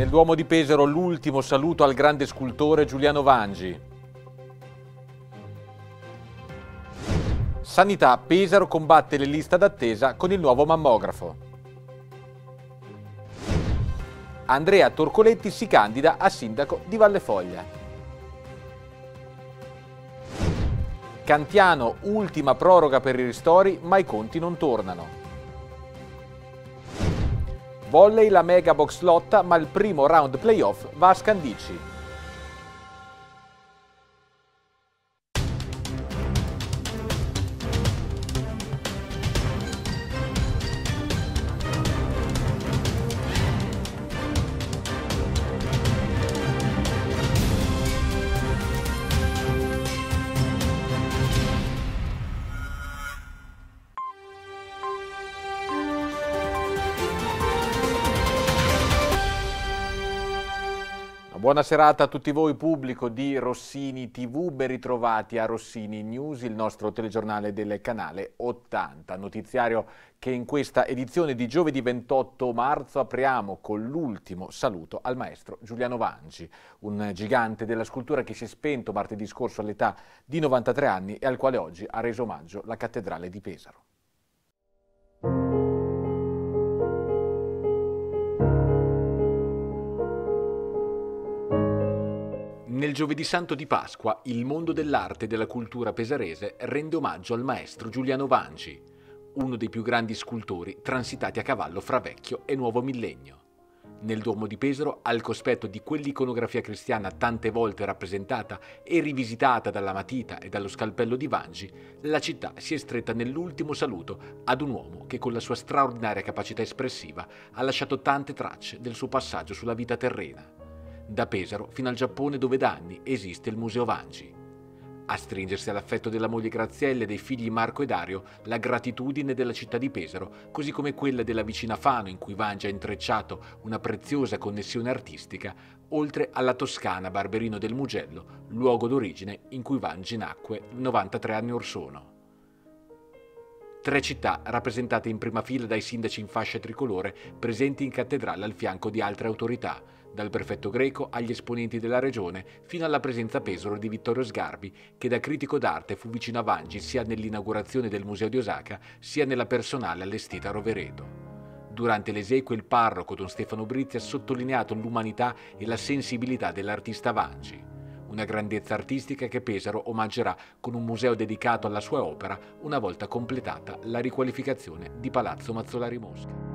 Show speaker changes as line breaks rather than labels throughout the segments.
Nel Duomo di Pesaro l'ultimo saluto al grande scultore Giuliano Vangi. Sanità Pesaro combatte le liste d'attesa con il nuovo mammografo. Andrea Torcoletti si candida a sindaco di Vallefoglia. Cantiano, ultima proroga per i ristori, ma i conti non tornano. Volley la mega box lotta, ma il primo round playoff va a Scandici. Buona serata a tutti voi pubblico di Rossini TV, ben ritrovati a Rossini News, il nostro telegiornale del canale 80. Notiziario che in questa edizione di giovedì 28 marzo apriamo con l'ultimo saluto al maestro Giuliano Vangi, un gigante della scultura che si è spento martedì scorso all'età di 93 anni e al quale oggi ha reso omaggio la cattedrale di Pesaro. Nel giovedì santo di Pasqua il mondo dell'arte e della cultura pesarese rende omaggio al maestro Giuliano Vangi, uno dei più grandi scultori transitati a cavallo fra vecchio e nuovo millennio. Nel Duomo di Pesaro, al cospetto di quell'iconografia cristiana tante volte rappresentata e rivisitata dalla matita e dallo scalpello di Vangi, la città si è stretta nell'ultimo saluto ad un uomo che con la sua straordinaria capacità espressiva ha lasciato tante tracce del suo passaggio sulla vita terrena da Pesaro fino al Giappone dove da anni esiste il Museo Vangi. A stringersi all'affetto della moglie Graziella e dei figli Marco e Dario, la gratitudine della città di Pesaro, così come quella della vicina Fano in cui Vangi ha intrecciato una preziosa connessione artistica, oltre alla toscana Barberino del Mugello, luogo d'origine in cui Vangi nacque 93 anni or sono. Tre città rappresentate in prima fila dai sindaci in fascia tricolore presenti in cattedrale al fianco di altre autorità, dal prefetto greco agli esponenti della regione fino alla presenza a Pesaro di Vittorio Sgarbi, che da critico d'arte fu vicino a Vangi sia nell'inaugurazione del Museo di Osaka sia nella personale allestita a Rovereto. Durante l'esequio il parroco Don Stefano Brizzi ha sottolineato l'umanità e la sensibilità dell'artista Vangi, una grandezza artistica che Pesaro omaggerà con un museo dedicato alla sua opera una volta completata la riqualificazione di Palazzo Mazzolari Mosca.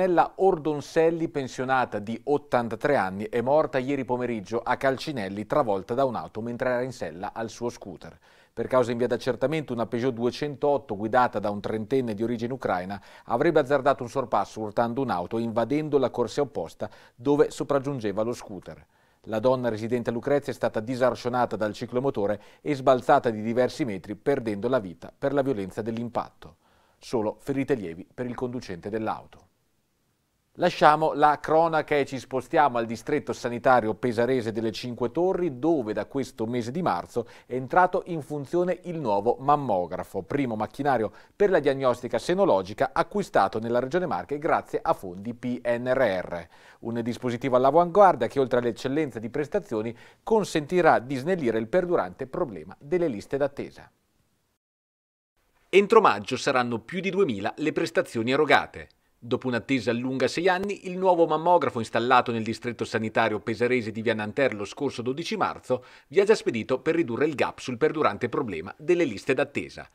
Ornella Ordonselli, pensionata di 83 anni, è morta ieri pomeriggio a Calcinelli travolta da un'auto mentre era in sella al suo scooter. Per causa in via d'accertamento una Peugeot 208 guidata da un trentenne di origine ucraina avrebbe azzardato un sorpasso urtando un'auto e invadendo la corsia opposta dove sopraggiungeva lo scooter. La donna residente a Lucrezia è stata disarcionata dal ciclomotore e sbalzata di diversi metri perdendo la vita per la violenza dell'impatto. Solo ferite lievi per il conducente dell'auto. Lasciamo la cronaca e ci spostiamo al distretto sanitario pesarese delle Cinque Torri dove da questo mese di marzo è entrato in funzione il nuovo mammografo, primo macchinario per la diagnostica senologica acquistato nella Regione Marche grazie a fondi PNRR. Un dispositivo all'avanguardia che oltre all'eccellenza di prestazioni consentirà di snellire il perdurante problema delle liste d'attesa. Entro maggio saranno più di 2.000 le prestazioni erogate. Dopo un'attesa lunga sei anni, il nuovo mammografo installato nel distretto sanitario pesarese di Viananter lo scorso 12 marzo vi ha già spedito per ridurre il gap sul perdurante problema delle liste d'attesa.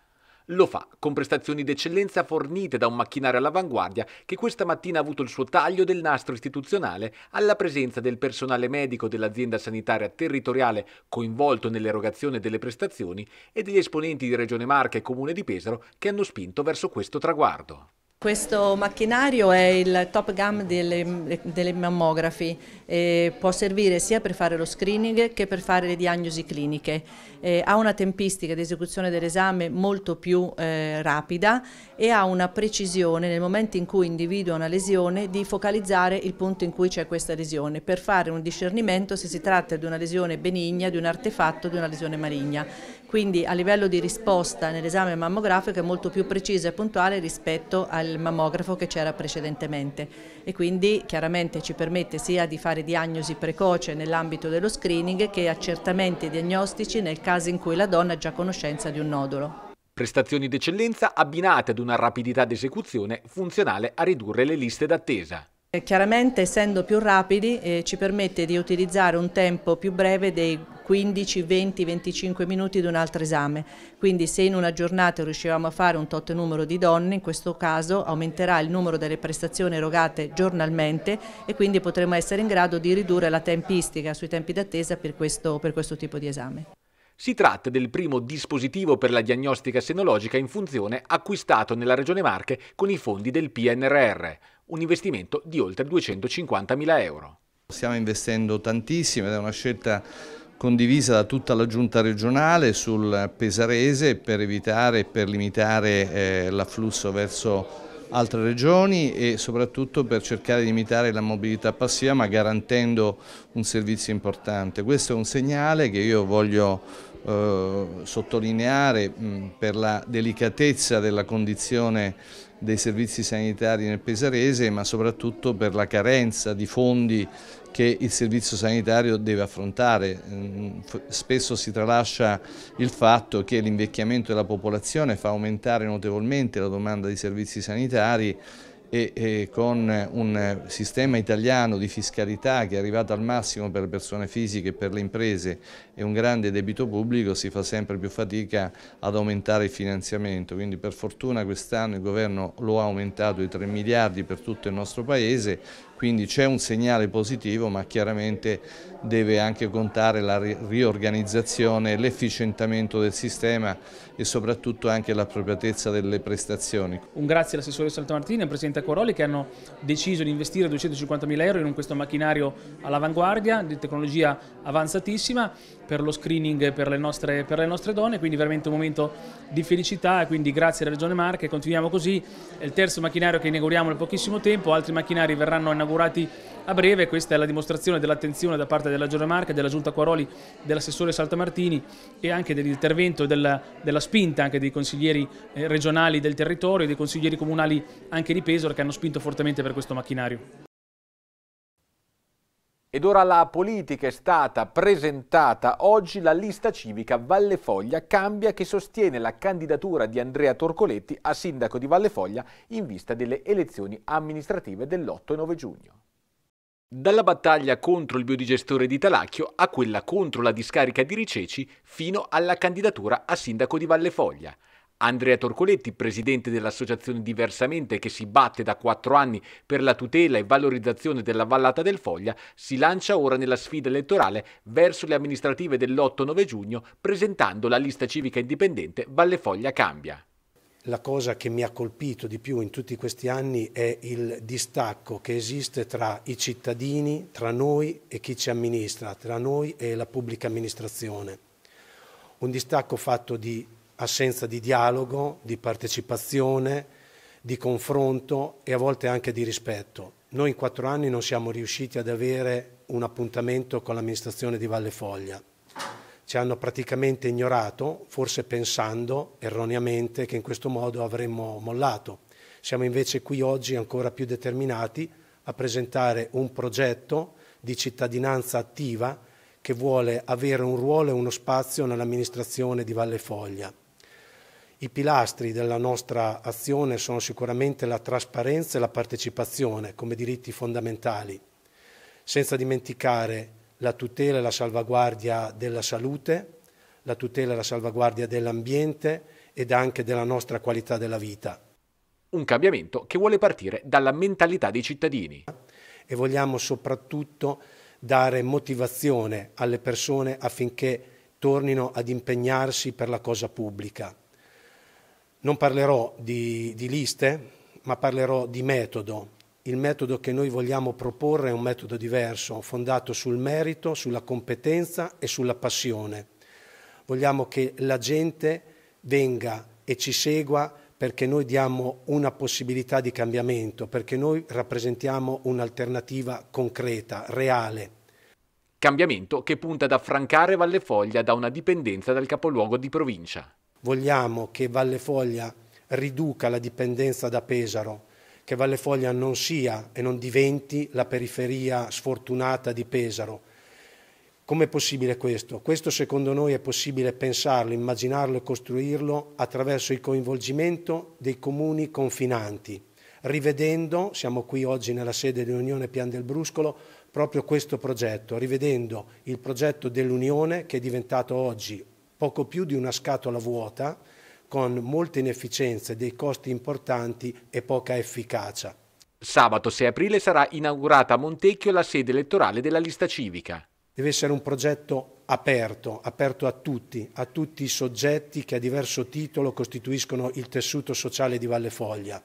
Lo fa con prestazioni d'eccellenza fornite da un macchinario all'avanguardia che questa mattina ha avuto il suo taglio del nastro istituzionale alla presenza del personale medico dell'azienda sanitaria territoriale coinvolto nell'erogazione delle prestazioni e degli esponenti di Regione Marca e Comune di Pesaro che hanno spinto verso questo traguardo.
Questo macchinario è il top gun delle, delle mammografi, eh, può servire sia per fare lo screening che per fare le diagnosi cliniche. Eh, ha una tempistica di esecuzione dell'esame molto più eh, rapida e ha una precisione nel momento in cui individua una lesione di focalizzare il punto in cui c'è questa lesione per fare un discernimento se si tratta di una lesione benigna, di un artefatto, di una lesione maligna quindi a livello di risposta nell'esame mammografico è molto più preciso e puntuale rispetto al mammografo che c'era precedentemente e quindi chiaramente ci permette sia di fare diagnosi precoce nell'ambito dello screening che accertamenti diagnostici nel caso in cui la donna ha già conoscenza di un nodulo.
Prestazioni d'eccellenza abbinate ad una rapidità di esecuzione funzionale a ridurre le liste d'attesa.
Chiaramente essendo più rapidi eh, ci permette di utilizzare un tempo più breve dei 15, 20, 25 minuti di un altro esame. Quindi se in una giornata riuscivamo a fare un tot numero di donne, in questo caso aumenterà il numero delle prestazioni erogate giornalmente e quindi potremo essere in grado di ridurre la tempistica sui tempi d'attesa per, per questo tipo di esame.
Si tratta del primo dispositivo per la diagnostica senologica in funzione acquistato nella Regione Marche con i fondi del PNRR, un investimento di oltre 250
mila euro. Stiamo investendo tantissimo ed è una scelta condivisa da tutta la giunta regionale sul Pesarese per evitare e per limitare eh, l'afflusso verso altre regioni e soprattutto per cercare di limitare la mobilità passiva ma garantendo un servizio importante. Questo è un segnale che io voglio eh, sottolineare mh, mm, per la delicatezza della condizione dei servizi sanitari nel Pesarese ma soprattutto per la carenza di fondi che il servizio sanitario deve affrontare. Mm, spesso si tralascia il fatto che l'invecchiamento della popolazione fa aumentare notevolmente la domanda di servizi sanitari e, con un sistema italiano di fiscalità che è arrivato al massimo per le persone fisiche e per le imprese e un grande debito pubblico si fa sempre più fatica ad aumentare il finanziamento, quindi per fortuna quest'anno il governo lo ha aumentato di 3 miliardi per tutto il nostro Paese quindi c'è un segnale positivo ma chiaramente deve anche contare la riorganizzazione, l'efficientamento del sistema e soprattutto anche l'appropriatezza delle prestazioni.
Un grazie all'assessore Saltamartini e al Presidente Acquaroli che hanno deciso di investire 250 mila euro in questo macchinario all'avanguardia di tecnologia avanzatissima per lo screening per le, nostre, per le nostre donne, quindi veramente un momento di felicità e quindi grazie alla Regione Marche, continuiamo così, è il terzo macchinario che inauguriamo in pochissimo tempo, altri macchinari verranno inaugurati a breve, questa è la dimostrazione dell'attenzione da parte della Regione Marche, della Giunta Quaroli, dell'assessore Saltamartini e anche dell'intervento e della, della, spinta anche dei consiglieri eh, regionali del territorio e dei consiglieri comunali anche di Pesaro che hanno spinto fortemente per questo macchinario. Ed ora la politica è stata presentata oggi la lista civica Valle Foglia Cambia che sostiene la candidatura di Andrea Torcoletti a sindaco di Valle Foglia in vista delle elezioni amministrative dell'8 e 9 giugno. Dalla battaglia contro il biodigestore di Talacchio a quella contro la discarica di Riceci fino alla candidatura a sindaco di Valle Foglia. Andrea Torcoletti, presidente dell'associazione Diversamente che si batte da quattro anni per la tutela e valorizzazione della vallata del Foglia, si lancia ora nella sfida elettorale verso le amministrative dell'8-9 giugno presentando la lista civica indipendente Valle Foglia Cambia.
La cosa che mi ha colpito di più in tutti questi anni è il distacco che esiste tra i cittadini, tra noi e chi ci amministra, tra noi e la pubblica amministrazione. Un distacco fatto di assenza di dialogo, di partecipazione, di confronto e a volte anche di rispetto. Noi in quattro anni non siamo riusciti ad avere un appuntamento con l'amministrazione di Valle Foglia. Ci hanno praticamente ignorato, forse pensando erroneamente che in questo modo avremmo mollato. Siamo invece qui oggi ancora più determinati a presentare un progetto di cittadinanza attiva che vuole avere un ruolo e uno spazio nell'amministrazione di Valle Foglia. I pilastri della nostra azione sono sicuramente la trasparenza e la partecipazione come diritti fondamentali, senza dimenticare la tutela e la salvaguardia della salute, la tutela e la salvaguardia dell'ambiente ed anche della nostra qualità della vita.
Un cambiamento che vuole partire dalla mentalità dei cittadini.
E vogliamo soprattutto dare motivazione alle persone affinché tornino ad impegnarsi per la cosa pubblica non parlerò di, di liste, ma parlerò di metodo. Il metodo che noi vogliamo proporre è un metodo diverso, fondato sul merito, sulla competenza e sulla passione. Vogliamo che la gente venga e ci segua perché noi diamo una possibilità di cambiamento, perché noi rappresentiamo un'alternativa concreta,
reale. Cambiamento che punta ad affrancare Valle Foglia da una
dipendenza
dal capoluogo di provincia
vogliamo che Valle Foglia riduca la dipendenza da Pesaro, che Valle Foglia non sia e non diventi la periferia sfortunata di Pesaro. Com'è possibile questo? Questo secondo noi è possibile pensarlo, immaginarlo e costruirlo attraverso il coinvolgimento dei comuni confinanti, rivedendo, siamo qui oggi nella sede dell'Unione Pian del Bruscolo, proprio questo progetto, rivedendo il progetto dell'Unione che è diventato oggi poco più di una scatola vuota con molte inefficienze, dei costi importanti e poca efficacia.
Sabato 6 aprile sarà inaugurata a Montecchio la sede elettorale della lista civica.
Deve essere un progetto aperto, aperto a tutti, a tutti i soggetti che a diverso titolo costituiscono il tessuto sociale di Valle Foglia.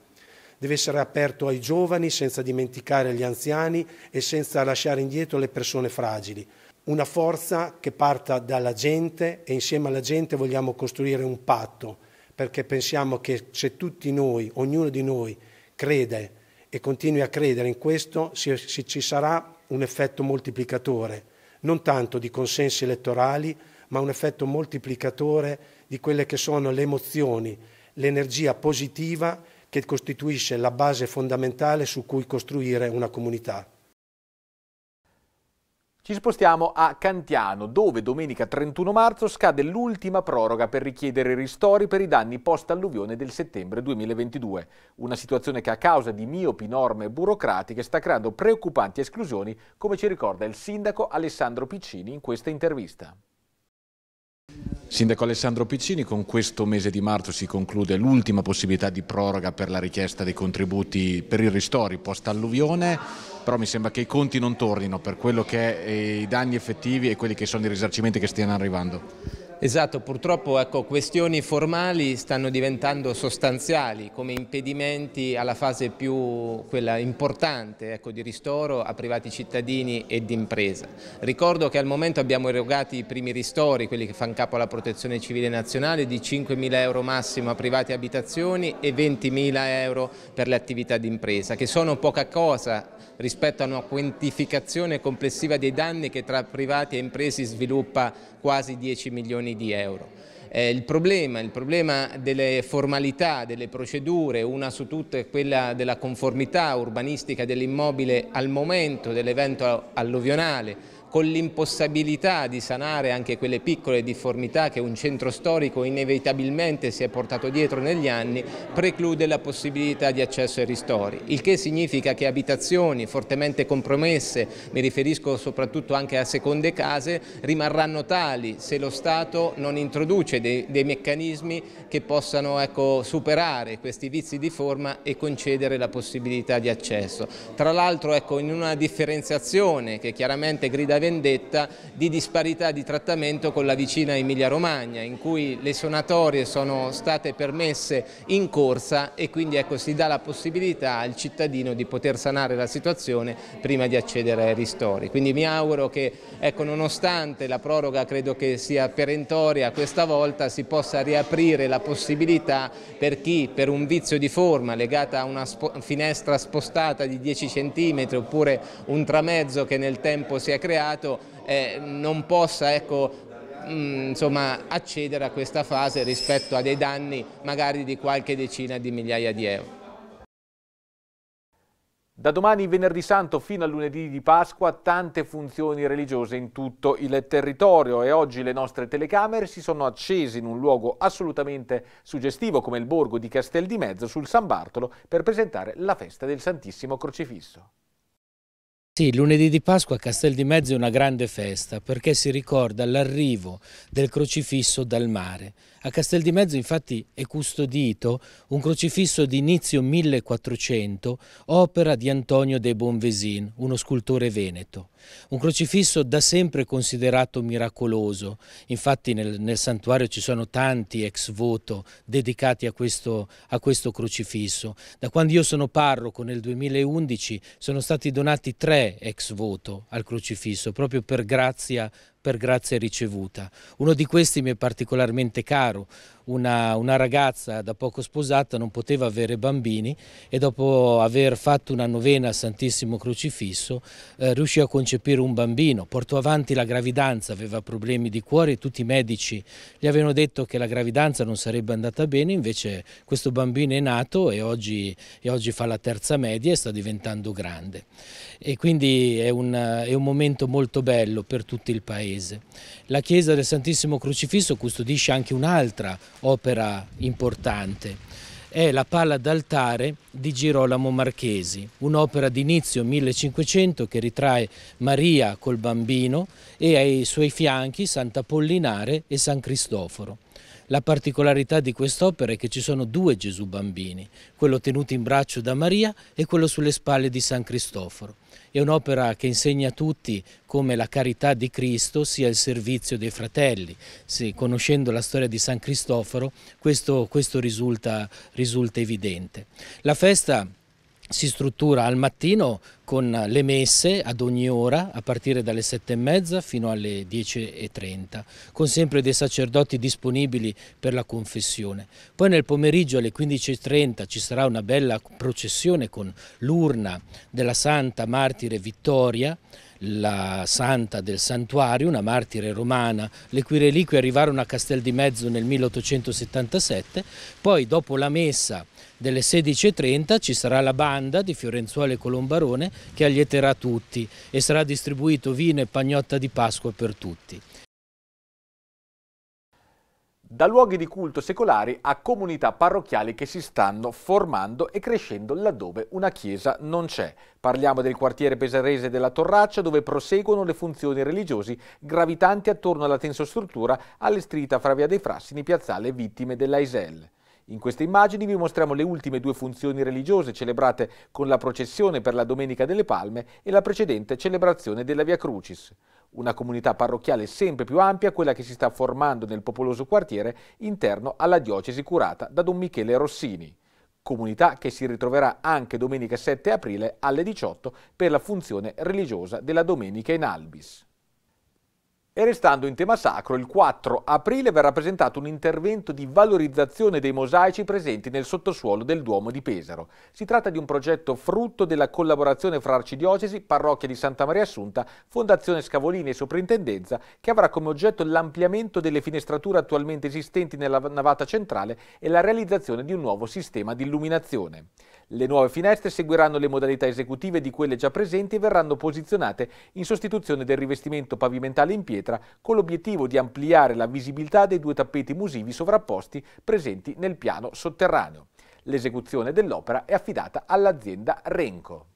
Deve essere aperto ai giovani senza dimenticare gli anziani e senza lasciare indietro le persone fragili una forza che parta dalla gente e insieme alla gente vogliamo costruire un patto, perché pensiamo che se tutti noi, ognuno di noi, crede e continui a credere in questo, si, si, ci sarà un effetto moltiplicatore, non tanto di consensi elettorali, ma un effetto moltiplicatore di quelle che sono le emozioni, l'energia positiva che costituisce la base fondamentale su cui costruire una comunità.
Ci spostiamo a Cantiano, dove domenica 31 marzo scade l'ultima proroga per richiedere ristori per i danni post-alluvione del settembre 2022. Una situazione che a causa di miopi norme burocratiche sta creando preoccupanti esclusioni, come ci ricorda il sindaco Alessandro Piccini in questa intervista. Sindaco Alessandro Piccini, con questo mese di marzo si conclude l'ultima possibilità di proroga per la richiesta dei contributi per il ristori post-alluvione, però mi sembra che i conti non tornino per quello che è eh, i danni effettivi e quelli che sono i risarcimenti che stiano arrivando.
Esatto, purtroppo ecco, questioni formali stanno diventando sostanziali come impedimenti alla fase più importante ecco, di ristoro a privati cittadini ed impresa. Ricordo che al momento abbiamo erogato i primi ristori, quelli che fanno capo alla protezione civile nazionale, di 5.000 euro massimo a private abitazioni e 20.000 euro per le attività di impresa, che sono poca cosa rispetto a una quantificazione complessiva dei danni che tra privati e imprese sviluppa quasi 10 milioni milioni di euro. Eh, il, problema, il, problema, delle formalità, delle procedure, una su tutte è quella della conformità urbanistica dell'immobile al momento dell'evento alluvionale, con l'impossibilità di sanare anche quelle piccole difformità che un centro storico inevitabilmente si è portato dietro negli anni, preclude la possibilità di accesso ai ristori, il che significa che abitazioni fortemente compromesse, mi riferisco soprattutto anche a seconde case, rimarranno tali se lo Stato non introduce dei, dei meccanismi che possano ecco, superare questi vizi di forma e concedere la possibilità di accesso. Tra l'altro ecco, in una differenziazione che chiaramente grida della vendetta di disparità di trattamento con la vicina Emilia Romagna in cui le sonatorie sono state permesse in corsa e quindi ecco, si dà la possibilità al cittadino di poter sanare la situazione prima di accedere ai ristori. Quindi mi auguro che ecco, nonostante la proroga credo che sia perentoria questa volta si possa riaprire la possibilità per chi per un vizio di forma legata a una spo finestra spostata di 10 cm oppure un tramezzo che nel tempo si è creato mercato eh, non possa ecco, mh, mm, insomma, accedere a questa fase rispetto a dei danni magari di qualche decina di migliaia di
euro. Da domani venerdì santo fino a lunedì di Pasqua tante funzioni religiose in tutto il territorio e oggi le nostre telecamere si sono accese in un luogo assolutamente suggestivo come il borgo di Castel di Mezzo sul San Bartolo per presentare la festa del Santissimo Crocifisso.
Sì, lunedì di Pasqua a Castel di Mezzo è una grande festa perché si ricorda l'arrivo del crocifisso dal mare. A Castel di Mezzo infatti è custodito un crocifisso di inizio 1400, opera di Antonio de Bonvesin, uno scultore veneto. Un crocifisso da sempre considerato miracoloso, infatti nel, nel santuario ci sono tanti ex voto dedicati a questo, a questo crocifisso. Da quando io sono parroco nel 2011 sono stati donati tre ex voto al crocifisso, proprio per grazia per grazia ricevuta. Uno di questi mi è particolarmente caro, una, una, ragazza da poco sposata non poteva avere bambini e dopo aver fatto una novena al Santissimo Crocifisso eh, riuscì a concepire un bambino, portò avanti la gravidanza, aveva problemi di cuore e tutti i medici gli avevano detto che la gravidanza non sarebbe andata bene, invece questo bambino è nato e oggi, e oggi fa la terza media e sta diventando grande. E quindi è un, è un momento molto bello per tutto il paese. La chiesa del Santissimo Crocifisso custodisce anche un'altra opera importante, è la palla d'altare di Girolamo Marchesi, un'opera d'inizio 1500 che ritrae Maria col bambino e ai suoi fianchi Sant'Apollinare e San Cristoforo. La particolarità di quest'opera è che ci sono due Gesù bambini, quello tenuto in braccio da Maria e quello sulle spalle di San Cristoforo. È un'opera che insegna a tutti come la carità di Cristo sia il servizio dei fratelli. Sì, conoscendo la storia di San Cristoforo questo, questo risulta, risulta evidente. La festa si struttura al mattino con le messe ad ogni ora a partire dalle sette e mezza fino alle 10.30 con sempre dei sacerdoti disponibili per la confessione. Poi nel pomeriggio alle 15.30 ci sarà una bella processione con l'urna della Santa Martire Vittoria la santa del santuario, una martire romana, le cui reliquie arrivarono a Castel di Mezzo nel 1877, poi dopo la messa delle 16.30 ci sarà la banda di Fiorenzuola e Colombarone che allieterà tutti e sarà distribuito vino e pagnotta di Pasqua per tutti
da luoghi di culto secolari a comunità parrocchiali che si stanno formando e crescendo laddove una chiesa non c'è. Parliamo del quartiere pesarese della Torraccia dove proseguono le funzioni religiosi gravitanti attorno alla tensostruttura allestita fra via dei Frassini, piazzale vittime dell'Aisel. In queste immagini vi mostriamo le ultime due funzioni religiose celebrate con la processione per la Domenica delle Palme e la precedente celebrazione della Via Crucis una comunità parrocchiale sempre più ampia, quella che si sta formando nel popoloso quartiere interno alla diocesi curata da Don Michele Rossini. Comunità che si ritroverà anche domenica 7 aprile alle 18 per la funzione religiosa della Domenica in Albis. E restando in tema sacro, il 4 aprile verrà presentato un intervento di valorizzazione dei mosaici presenti nel sottosuolo del Duomo di Pesaro. Si tratta di un progetto frutto della collaborazione fra Arcidiocesi, Parrocchia di Santa Maria Assunta, Fondazione Scavolini e Soprintendenza, che avrà come oggetto l'ampliamento delle finestrature attualmente esistenti nella navata centrale e la realizzazione di un nuovo sistema di illuminazione. Le nuove finestre seguiranno le modalità esecutive di quelle già presenti e verranno posizionate in sostituzione del rivestimento pavimentale in pietra pietra, con l'obiettivo di ampliare la visibilità dei due tappeti musivi sovrapposti presenti nel piano sotterraneo. L'esecuzione dell'opera è affidata all'azienda Renco.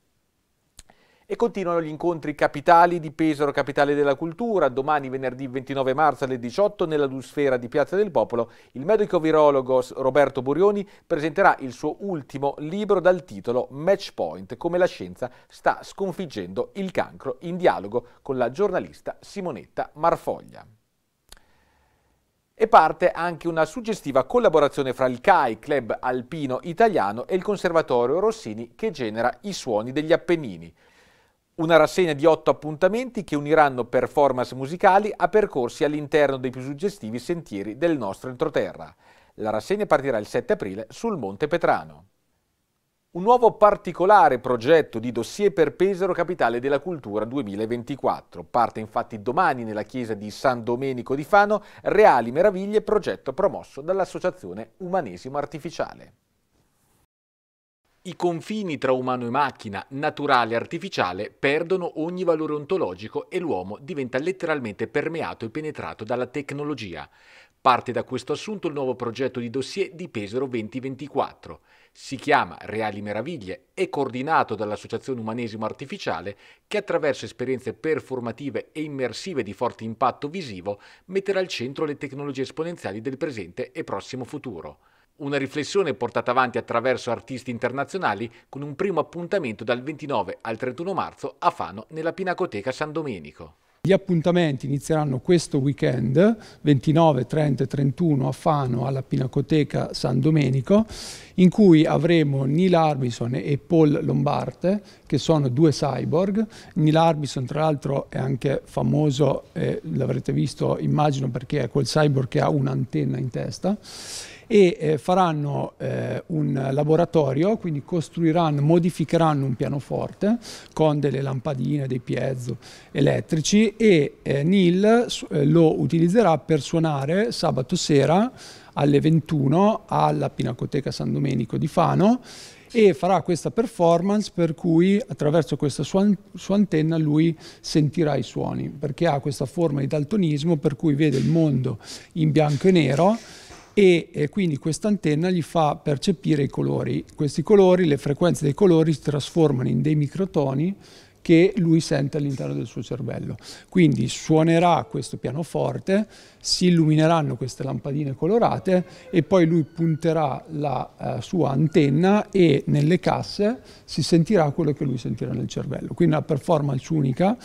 E continuano gli incontri capitali di Pesaro, capitale della cultura. Domani, venerdì 29 marzo alle 18, nella Lusfera di Piazza del Popolo, il medico virologo Roberto Burioni presenterà il suo ultimo libro dal titolo Matchpoint, come la scienza sta sconfiggendo il cancro, in dialogo con la giornalista Simonetta Marfoglia e parte anche una suggestiva collaborazione fra il CAI, Club Alpino Italiano, e il Conservatorio Rossini che genera i suoni degli Appennini una rassegna di otto appuntamenti che uniranno performance musicali a percorsi all'interno dei più suggestivi sentieri del nostro entroterra. La rassegna partirà il 7 aprile sul Monte Petrano. Un nuovo particolare progetto di dossier per Pesaro Capitale della Cultura 2024. Parte infatti domani nella chiesa di San Domenico di Fano Reali Meraviglie, progetto promosso dall'Associazione Umanesimo Artificiale. I confini tra umano e macchina, naturale e artificiale, perdono ogni valore ontologico e l'uomo diventa letteralmente permeato e penetrato dalla tecnologia. Parte da questo assunto il nuovo progetto di dossier di Pesaro 2024. Si chiama Reali Meraviglie, è coordinato dall'Associazione Umanesimo Artificiale che attraverso esperienze performative e immersive di forte impatto visivo metterà al centro le tecnologie esponenziali del presente e prossimo futuro. Una riflessione portata avanti attraverso artisti internazionali con un primo appuntamento dal 29 al 31 marzo a Fano nella Pinacoteca San Domenico.
Gli appuntamenti inizieranno questo weekend, 29, 30 e 31 a Fano alla Pinacoteca San Domenico, in cui avremo Neil Arbison e Paul Lombarte, che sono due cyborg. Neil Arbison tra l'altro è anche famoso, eh, l'avrete visto immagino perché è quel cyborg che ha un'antenna in testa, e eh, faranno eh, un laboratorio, quindi costruiranno, modificheranno un pianoforte con delle lampadine, dei piezo elettrici e eh, Neil eh, lo utilizzerà per suonare sabato sera alle 21 alla Pinacoteca San Domenico di Fano e farà questa performance per cui attraverso questa sua, sua, antenna lui sentirà i suoni perché ha questa forma di daltonismo per cui vede il mondo in bianco e nero e eh, quindi questa antenna gli fa percepire i colori. Questi colori, le frequenze dei colori si trasformano in dei microtoni che lui sente all'interno del suo cervello. Quindi suonerà questo pianoforte, si illumineranno queste lampadine colorate e poi lui punterà la eh, sua antenna e nelle casse si sentirà quello che lui sentirà nel cervello. Quindi una performance unica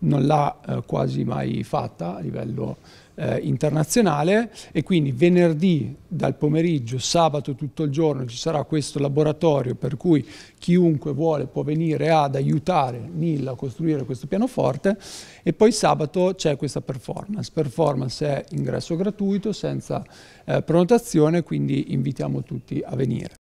non l'ha eh, quasi mai fatta a livello eh, internazionale e quindi venerdì dal pomeriggio, sabato tutto il giorno ci sarà questo laboratorio per cui chiunque vuole può venire ad aiutare Nilla a costruire questo pianoforte e poi sabato c'è questa performance. Performance è ingresso gratuito, senza eh, prenotazione, quindi invitiamo tutti a venire.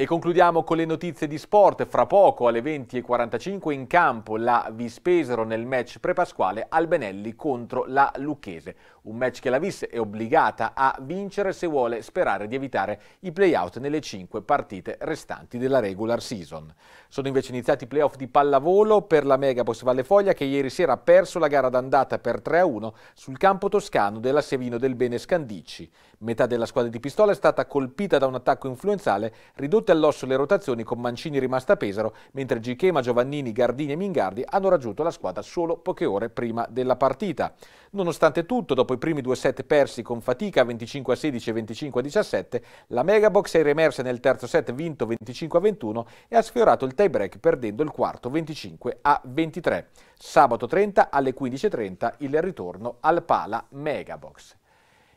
E concludiamo con le notizie di sport. Fra poco alle 20.45 in campo la Vispesero nel match prepasquale Albenelli contro la Lucchese un match che la Viss è obbligata a vincere se vuole sperare di evitare i playout nelle cinque partite restanti della regular season. Sono invece iniziati i playoff di pallavolo per la Megapos Valle Foglia che ieri sera ha perso la gara d'andata per 3-1 sul campo toscano della Sevino del Bene Scandicci. Metà della squadra di pistola è stata colpita da un attacco influenzale, ridotte all'osso le rotazioni con Mancini rimasta a Pesaro, mentre Gichema, Giovannini, Gardini e Mingardi hanno raggiunto la squadra solo poche ore prima della partita. Nonostante tutto, dopo i i primi due set persi con fatica 25 a 16 e 25 a 17, la Megabox è rimersa nel terzo set vinto 25 a 21 e ha sfiorato il tie break perdendo il quarto 25 a 23. Sabato 30 alle 15.30 il ritorno al Pala Megabox.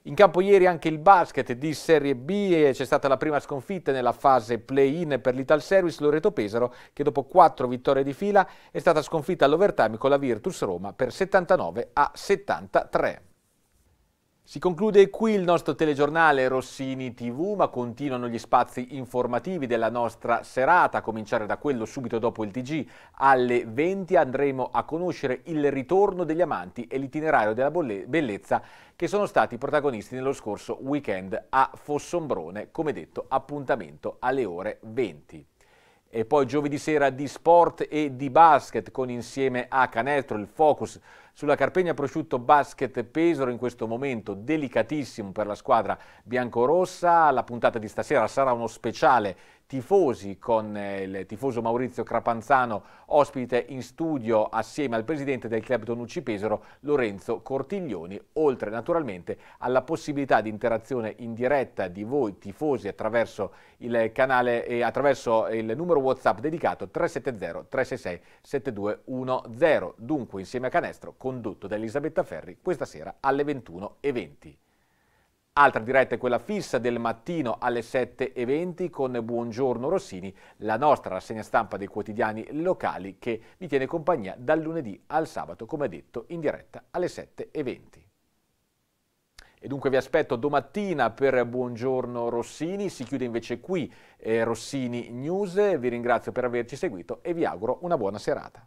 In campo ieri anche il basket di Serie B e c'è stata la prima sconfitta nella fase play-in per l'Ital Service Loreto Pesaro che dopo quattro vittorie di fila è stata sconfitta all'overtime con la Virtus Roma per 79 a 73. Si conclude qui il nostro telegiornale Rossini TV, ma continuano gli spazi informativi della nostra serata, a cominciare da quello subito dopo il TG. Alle 20 andremo a conoscere il ritorno degli amanti e l'itinerario della bellezza che sono stati protagonisti nello scorso weekend a Fossombrone, come detto appuntamento alle ore 20. E poi giovedì sera di sport e di basket con insieme a Canestro il focus sulla Carpegna Prosciutto Basket Pesaro in questo momento delicatissimo per la squadra biancorossa. La puntata di stasera sarà uno speciale tifosi con eh, il tifoso Maurizio Crapanzano, ospite in studio assieme al presidente del club Tonucci Pesaro, Lorenzo Cortiglioni, oltre naturalmente alla possibilità di interazione in diretta di voi tifosi attraverso il canale e eh, attraverso il numero WhatsApp dedicato 370 366 7210. Dunque insieme a Canestro condotto da Elisabetta Ferri questa sera alle 21.20. Altra diretta è quella fissa del mattino alle 7.20 con Buongiorno Rossini, la nostra rassegna stampa dei quotidiani locali che vi tiene compagnia dal lunedì al sabato, come detto, in diretta alle 7.20. E dunque vi aspetto domattina per Buongiorno Rossini, si chiude invece qui eh, Rossini News, vi ringrazio per averci seguito e vi auguro una buona serata.